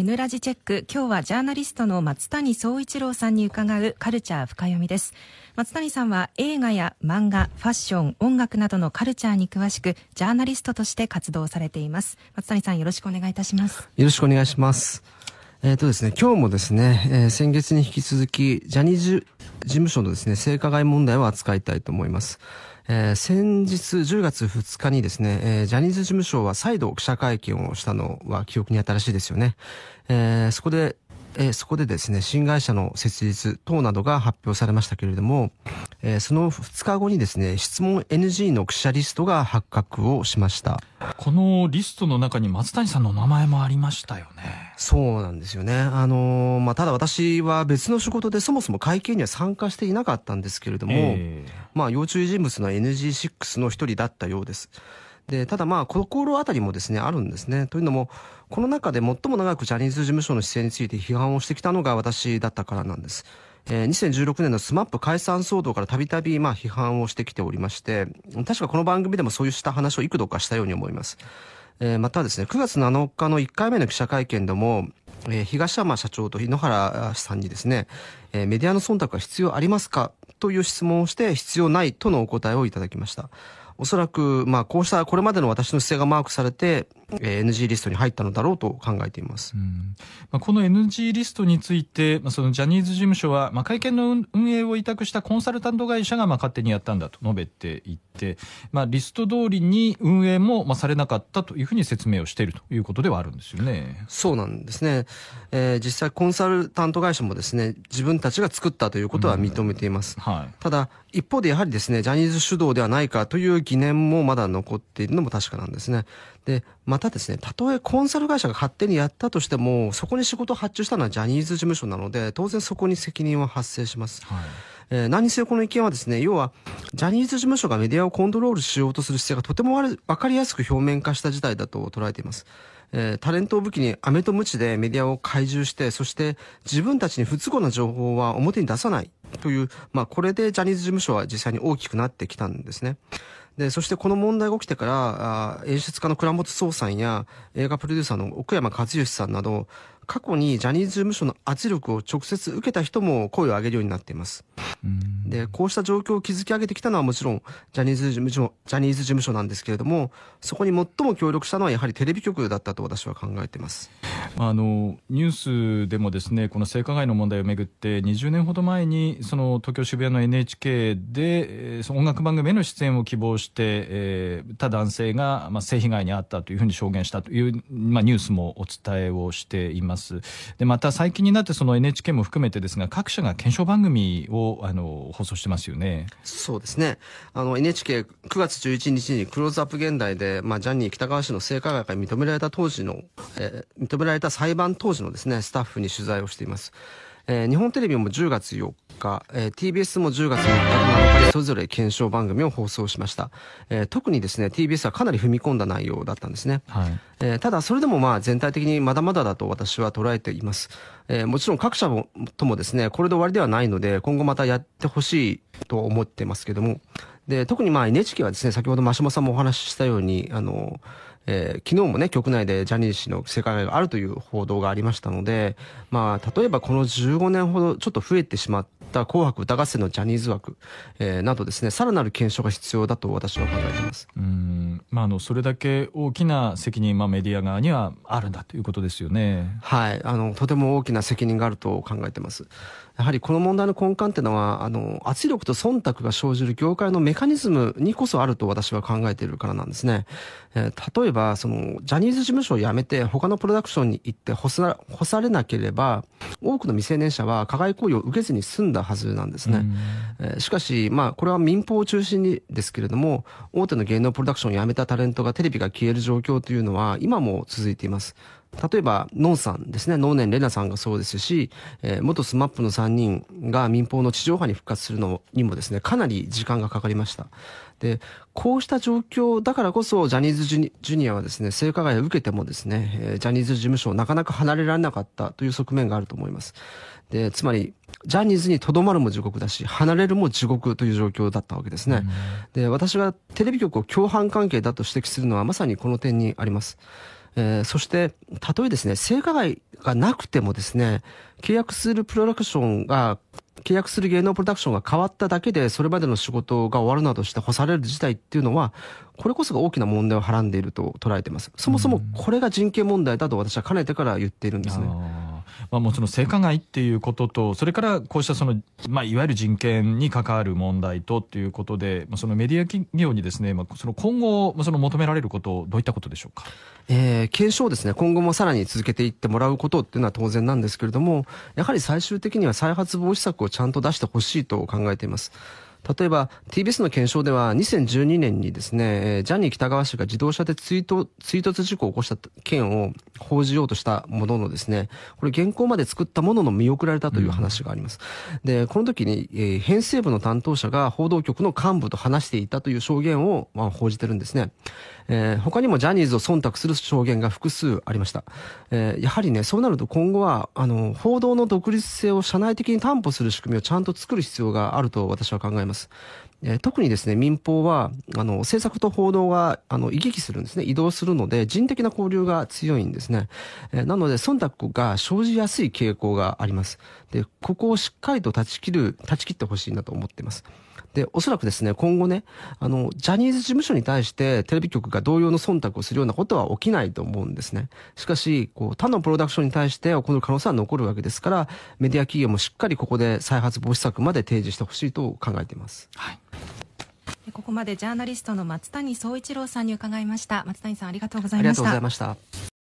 N ラジチェック今日はジャーナリストの松谷総一郎さんに伺うカルチャー深読みです松谷さんは映画や漫画ファッション音楽などのカルチャーに詳しくジャーナリストとして活動されています松谷さんよろしくお願いいたしますよろしくお願いしますえっ、ー、とですね、今日もですね、えー、先月に引き続き、ジャニーズ事務所のですね、性加害問題を扱いたいと思います。えー、先日10月2日にですね、えー、ジャニーズ事務所は再度記者会見をしたのは記憶に新しいですよね。えー、そこでえー、そこでですね、新会社の設立等などが発表されましたけれども、えー、その2日後にですね、質問 NG の記者リストが発覚をしました。このリストの中に松谷さんの名前もありましたよね。そうなんですよね。あのー、まあ、ただ私は別の仕事でそもそも会見には参加していなかったんですけれども、えー、まあ、要注意人物の NG6 の一人だったようです。で、ただまあ、心当たりもですね、あるんですね。というのも、この中で最も長くジャニーズ事務所の姿勢について批判をしてきたのが私だったからなんです。えー、2016年の SMAP 解散騒動からたびたびまあ批判をしてきておりまして、確かこの番組でもそういうした話を幾度かしたように思います。えー、またですね、9月7日の1回目の記者会見でも、えー、東山社長と井ノ原さんにですね、えー、メディアの忖度は必要ありますかという質問をして必要ないとのお答えをいただきました。おそらく、まあ、こうしたこれまでの私の姿勢がマークされて、え NG リストに入ったのだろうと考えています、うんまあ、この NG リストについて、まあ、そのジャニーズ事務所は、まあ、会見の運営を委託したコンサルタント会社がまあ勝手にやったんだと述べていて、まあ、リスト通りに運営もまあされなかったというふうに説明をしているということではあるんですよねそうなんですね、えー、実際、コンサルタント会社もですね自分たちが作ったということは認めています。うん、はい、ただ一方でやはりですね、ジャニーズ主導ではないかという疑念もまだ残っているのも確かなんですね。で、またですね、たとえコンサル会社が勝手にやったとしても、そこに仕事を発注したのはジャニーズ事務所なので、当然そこに責任は発生します。はいえー、何せこの意見はですね、要は、ジャニーズ事務所がメディアをコントロールしようとする姿勢がとてもわかりやすく表面化した事態だと捉えています。えー、タレントを武器に飴と鞭でメディアを懐柔して、そして自分たちに不都合な情報は表に出さないという、まあ、これでジャニーズ事務所は実際に大きくなってきたんですね。で、そしてこの問題が起きてから、あ演出家の倉本総さんや映画プロデューサーの奥山和義さんなど、過去にジャニーズ事務所の圧力を直接受けた人も声を上げるようになっています。で、こうした状況を築き上げてきたのはもちろんジャニーズ事務所、ジャニーズ事務所なんですけれども、そこに最も協力したのはやはりテレビ局だったと私は考えています。あの、ニュースでもですね、この性加害の問題をめぐって20年ほど前にその東京渋谷の NHK でその音楽番組への出演を希望して、えー、た男性がまあ性被害に遭ったというふうに証言したというまあニュースもお伝えをしています。ますでまた最近になってその NHK も含めてですが各社が検証番組をあの放送してますよねそうですねあの NHK9 月11日にクローズアップ現代で、まあ、ジャニー喜多川氏の性加害が認められた当時の、えー、認められた裁判当時のですねスタッフに取材をしています。えー、日本テレビも10月4日、えー、TBS も10月3日となっにそれぞれ検証番組を放送しました、えー、特にですね TBS はかなり踏み込んだ内容だったんですね、はい、えー、ただそれでもまあ全体的にまだまだだと私は捉えています、えー、もちろん各社もともですねこれで終わりではないので今後またやってほしいと思ってますけどもで、特にまあ NHK はですね、先ほど真島さんもお話ししたように、あの、えー、昨日もね、局内でジャニー氏の世界があるという報道がありましたので、まあ、例えばこの15年ほどちょっと増えてしまっった紅白歌合戦のジャニーズ枠、えー、などですね、さらなる検証が必要だと私は考えています。うん、まああのそれだけ大きな責任、まあメディア側にはあるんだということですよね。はい、あのとても大きな責任があると考えてます。やはりこの問題の根幹っていうのは、あの圧力と忖度が生じる業界のメカニズムにこそあると私は考えているからなんですね。えー、例えばそのジャニーズ事務所を辞めて他のプロダクションに行って干さ干されなければ、多くの未成年者は加害行為を受けずに済んだだはずなんですね。えん、しかし、まあ、これは民放を中心にですけれども、大手の芸能プロダクションを辞めたタレントがテレビが消える状況というのは今も続いています。例えば、ノンさんですね。ノーネン・レナさんがそうですし、えー、元 smap の3人が民放の地上波に復活するのにもですね、かなり時間がかかりました。で、こうした状況だからこそ、ジャニーズジュニアはですね、性加害を受けてもですね、えー、ジャニーズ事務所をなかなか離れられなかったという側面があると思います。で、つまり、ジャニーズにとどまるも地獄だし、離れるも地獄という状況だったわけですね。で、私がテレビ局を共犯関係だと指摘するのはまさにこの点にあります。えー、そして、たとえですね、性加害がなくてもですね、契約するプロダクションが、契約する芸能プロダクションが変わっただけで、それまでの仕事が終わるなどして干される事態っていうのは、これこそが大きな問題をはらんでいると捉えています。そもそもこれが人権問題だと私はかねてから言っているんですね。まあ、もうその性加害っていうことと、それからこうしたその、まあ、いわゆる人権に関わる問題とっていうことで、まあ、そのメディア企業にですね、まあ、その今後、その求められること、どういったことでしょうか。えー、継承ですね、今後もさらに続けていってもらうことっていうのは当然なんですけれども、やはり最終的には再発防止策をちゃんと出してほしいと考えています。例えば TBS の検証では2012年にですね、ジャニー喜多川氏が自動車で追突追突事故を起こした件を報じようとしたもののですね、これ原稿まで作ったものの見送られたという話があります。うん、で、この時に、えー、編成部の担当者が報道局の幹部と話していたという証言を、まあ、報じてるんですね。えー、他にもジャニーズを忖度する証言が複数ありました。えー、やはりね、そうなると今後は、あの、報道の独立性を社内的に担保する仕組みをちゃんと作る必要があると私は考えます。ます。えー、特にですね、民放は、あの、政策と報道が、あの、行き来するんですね。移動するので、人的な交流が強いんですね。えー、なので、忖度が生じやすい傾向があります。で、ここをしっかりと断ち切る、断ち切ってほしいなと思っています。で、おそらくですね、今後ね、あの、ジャニーズ事務所に対してテレビ局が同様の忖度をするようなことは起きないと思うんですね。しかし、こう、他のプロダクションに対して行う可能性は残るわけですから、メディア企業もしっかりここで再発防止策まで提示してほしいと考えています。はい。ここまでジャーナリストの松谷総一郎さんに伺いました。松谷さんありがとうございました。ありがとうございました。